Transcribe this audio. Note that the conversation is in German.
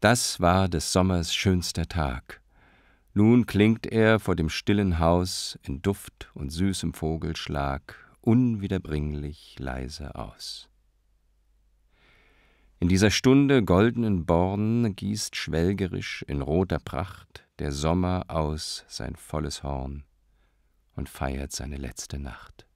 Das war des Sommers schönster Tag. Nun klingt er vor dem stillen Haus in Duft und süßem Vogelschlag unwiederbringlich leise aus. In dieser Stunde goldenen Born gießt schwelgerisch in roter Pracht der Sommer aus sein volles Horn und feiert seine letzte Nacht.